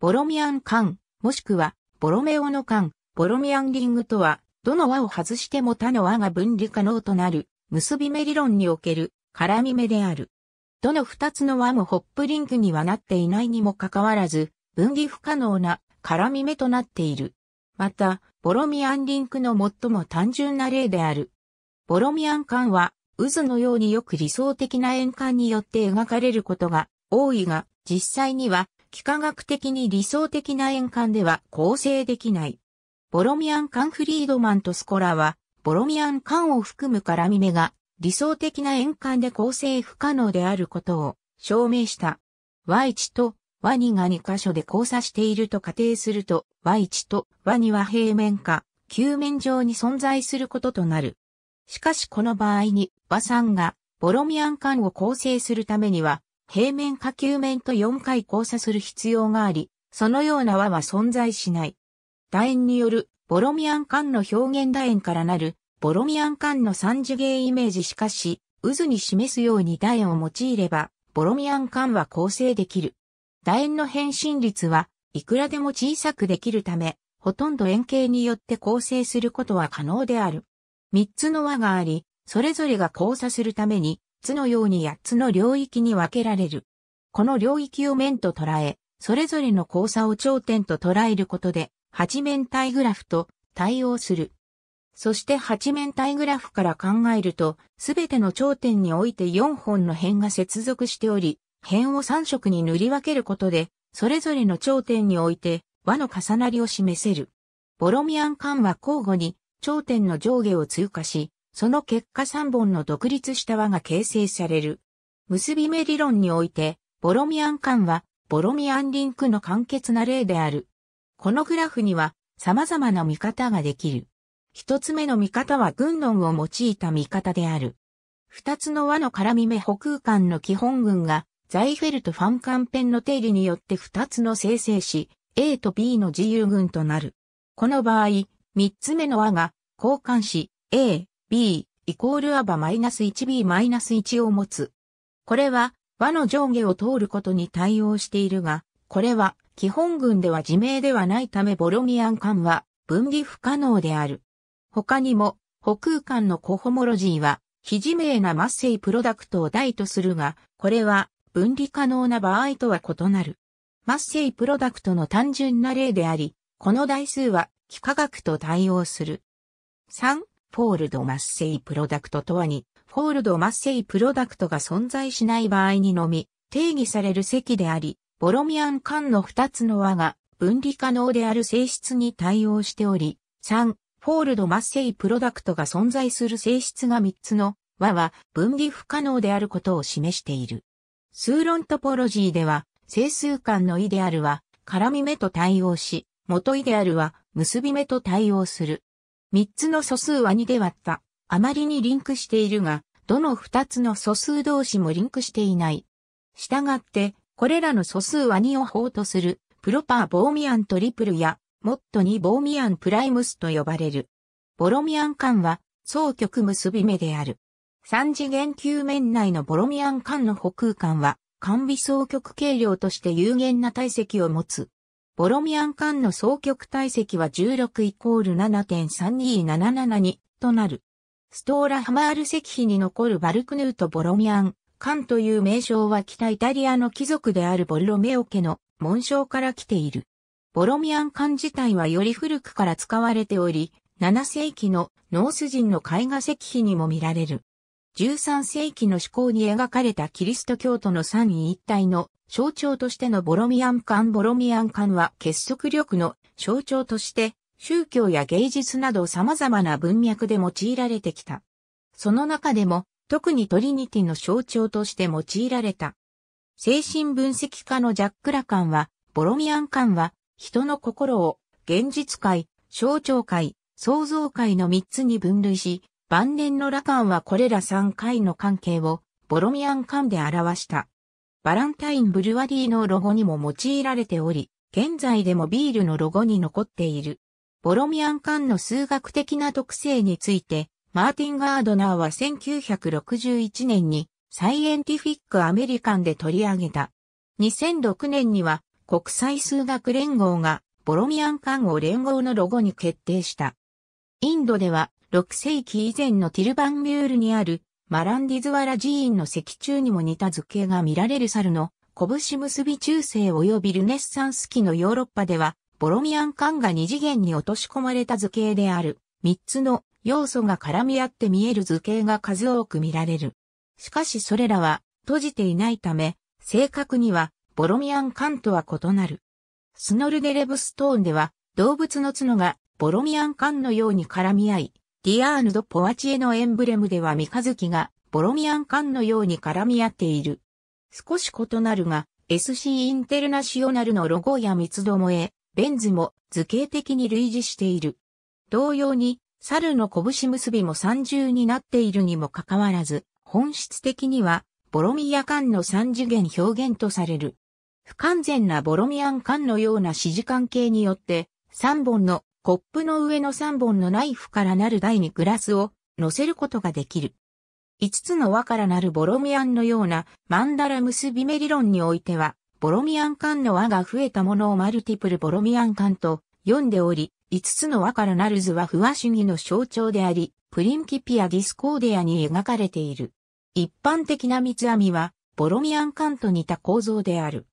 ボロミアン艦、もしくは、ボロメオの艦、ボロミアンリングとは、どの輪を外しても他の輪が分離可能となる、結び目理論における、絡み目である。どの二つの輪もホップリングにはなっていないにもかかわらず、分離不可能な、絡み目となっている。また、ボロミアンリンクの最も単純な例である。ボロミアン管は、渦のようによく理想的な円管によって描かれることが多いが、実際には幾何学的に理想的な円環では構成できない。ボロミアンンフリードマンとスコラは、ボロミアンンを含む絡み目が理想的な円環で構成不可能であることを証明した。Y1 と Y2 が2箇所で交差していると仮定すると、Y1 と Y2 は平面か、球面上に存在することとなる。しかしこの場合に、和3がボロミアン環を構成するためには、平面下級面と4回交差する必要があり、そのような和は存在しない。楕円によるボロミアン管の表現楕円からなるボロミアン管の三次元イメージしかし、渦に示すように楕円を用いれば、ボロミアン管は構成できる。楕円の変身率はいくらでも小さくできるため、ほとんど円形によって構成することは可能である。三つの輪があり、それぞれが交差するためにつのように八つの領域に分けられる。この領域を面と捉え、それぞれの交差を頂点と捉えることで、八面体グラフと対応する。そして八面体グラフから考えると、すべての頂点において4本の辺が接続しており、辺を3色に塗り分けることで、それぞれの頂点において和の重なりを示せる。ボロミアン間は交互に頂点の上下を通過し、その結果3本の独立した輪が形成される。結び目理論において、ボロミアン間は、ボロミアンリンクの簡潔な例である。このグラフには、様々な見方ができる。一つ目の見方は群論を用いた見方である。二つの輪の絡み目補空間の基本群が、ザイフェルト・ファンカンペンの定理によって二つの生成し、A と B の自由群となる。この場合、三つ目の輪が、交換し、A、b イコールアバ -1b-1 を持つ。これは和の上下を通ることに対応しているが、これは基本群では自明ではないためボロミアン間は分離不可能である。他にも、補空間のコホモロジーは、非自明なマッセイプロダクトを代とするが、これは分離可能な場合とは異なる。マッセイプロダクトの単純な例であり、この代数は幾何学と対応する。3、フォールドマッセイプロダクトとはに、フォールドマッセイプロダクトが存在しない場合にのみ、定義される席であり、ボロミアン間の2つの和が分離可能である性質に対応しており、3、フォールドマッセイプロダクトが存在する性質が3つの和は分離不可能であることを示している。数論トポロジーでは、整数間のイデアルは、絡み目と対応し、元イデアルは結び目と対応する。三つの素数は2で割った。あまりにリンクしているが、どの二つの素数同士もリンクしていない。したがって、これらの素数は2を法とする、プロパーボーミアントリプルや、モットにボーミアンプライムスと呼ばれる。ボロミアン間は、双極結び目である。三次元球面内のボロミアン間の補空間は、完微双極計量として有限な体積を持つ。ボロミアン間の総極体積は16イコール7.32772となる。ストーラハマール石碑に残るバルクヌート・ボロミアン間という名称は北イタリアの貴族であるボロメオ家の紋章から来ている。ボロミアン間自体はより古くから使われており、7世紀のノース人の絵画石碑にも見られる。13世紀の思考に描かれたキリスト教徒の三位一体の象徴としてのボロミアン館ボロミアン館は結束力の象徴として、宗教や芸術など様々な文脈で用いられてきた。その中でも、特にトリニティの象徴として用いられた。精神分析家のジャック・ラカンは、ボロミアン館は、人の心を、現実界、象徴界、創造界の3つに分類し、晩年のラカンはこれら3回の関係を、ボロミアン館で表した。バランタインブルワディのロゴにも用いられており、現在でもビールのロゴに残っている。ボロミアン缶の数学的な特性について、マーティン・ガードナーは1961年にサイエンティフィック・アメリカンで取り上げた。2006年には国際数学連合がボロミアン缶を連合のロゴに決定した。インドでは6世紀以前のティルバンミュールにあるマランディズワラ寺院の石柱にも似た図形が見られる猿の拳結び中世及びルネッサンス期のヨーロッパでは、ボロミアン管が二次元に落とし込まれた図形である、三つの要素が絡み合って見える図形が数多く見られる。しかしそれらは閉じていないため、正確にはボロミアン管とは異なる。スノルデレブストーンでは動物の角がボロミアン管のように絡み合い、ディアーヌ・ド・ポワチエのエンブレムでは三日月がボロミアン缶のように絡み合っている。少し異なるが、SC インテルナシオナルのロゴや三つどもえ、ベンズも図形的に類似している。同様に、猿の拳結びも三重になっているにもかかわらず、本質的には、ボロミア間の三次元表現とされる。不完全なボロミアン間のような指示関係によって、三本のコップの上の3本のナイフからなる台にグラスを乗せることができる。5つの輪からなるボロミアンのようなマンダラ結び目理論においては、ボロミアン間の輪が増えたものをマルティプルボロミアン間と読んでおり、5つの輪からなる図は不和主義の象徴であり、プリンキピアディスコーディアに描かれている。一般的な三つ編みは、ボロミアン間と似た構造である。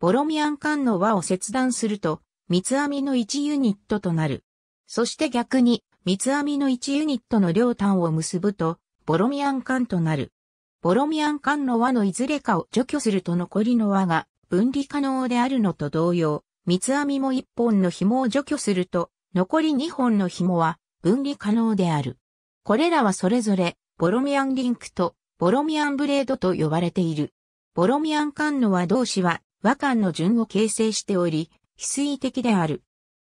ボロミアン間の輪を切断すると、三つ編みの1ユニットとなる。そして逆に、三つ編みの1ユニットの両端を結ぶと、ボロミアン管となる。ボロミアン管の輪のいずれかを除去すると残りの輪が分離可能であるのと同様、三つ編みも1本の紐を除去すると、残り2本の紐は分離可能である。これらはそれぞれ、ボロミアンリンクとボロミアンブレードと呼ばれている。ボロミアン管の輪同士は和管の順を形成しており、翡翠的である。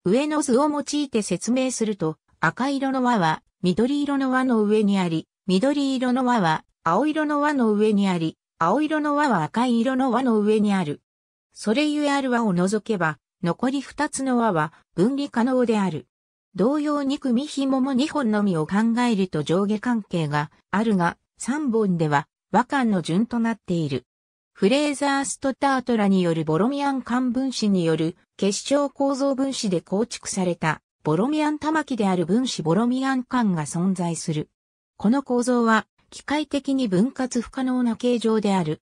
上の図を用いて説明すると、赤色の輪は緑色の輪の上にあり、緑色の輪は青色の輪の上にあり、青色の輪は赤い色の輪の上にある。それゆえある輪を除けば、残り二つの輪は分離可能である。同様に組紐も二本のみを考えると上下関係があるが、三本では和漢の順となっている。フレーザー・ストタートラによるボロミアン間分子による結晶構造分子で構築されたボロミアン玉木である分子ボロミアン間が存在する。この構造は機械的に分割不可能な形状である。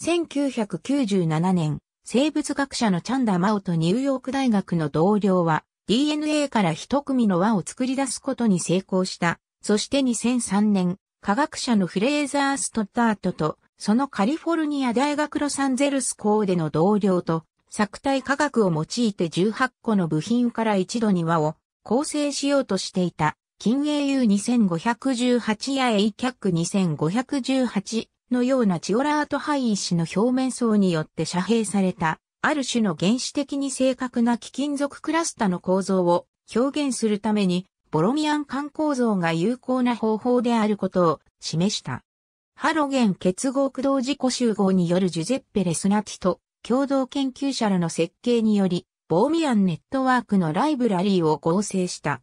1997年、生物学者のチャンダ・マオとニューヨーク大学の同僚は DNA から一組の輪を作り出すことに成功した。そして2003年、科学者のフレーザー・ストッタートとそのカリフォルニア大学ロサンゼルス校での同僚と、作体科学を用いて18個の部品から一度に輪を構成しようとしていた、金英雄2 5 1 8や ACAC2518 のようなチオラート灰石の表面層によって遮蔽された、ある種の原始的に正確な貴金属クラスタの構造を表現するために、ボロミアン環構造が有効な方法であることを示した。ハロゲン結合駆動自己集合によるジュゼッペ・レスナティと共同研究者らの設計により、ボーミアンネットワークのライブラリーを合成した。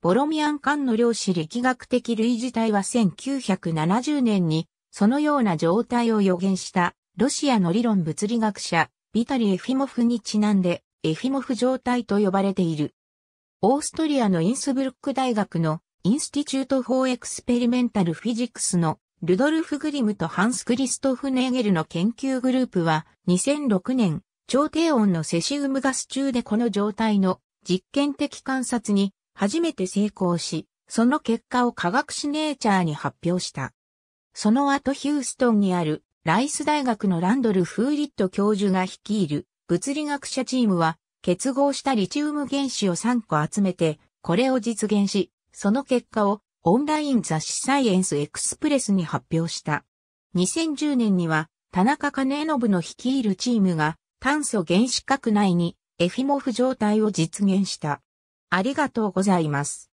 ボロミアン間の量子力学的類似体は1970年にそのような状態を予言したロシアの理論物理学者ビタリ・エフィモフにちなんでエフィモフ状態と呼ばれている。オーストリアのインスブルック大学のインスティチュート・フォー・エクスペリメンタル・フィジクスのルドルフ・グリムとハンス・クリストフ・ネーゲルの研究グループは2006年、超低温のセシウムガス中でこの状態の実験的観察に初めて成功し、その結果を科学誌ネイチャーに発表した。その後ヒューストンにあるライス大学のランドル・フーリット教授が率いる物理学者チームは結合したリチウム原子を3個集めてこれを実現し、その結果をオンライン雑誌サイエンスエクスプレスに発表した。2010年には、田中兼信の率いるチームが、炭素原子核内にエフィモフ状態を実現した。ありがとうございます。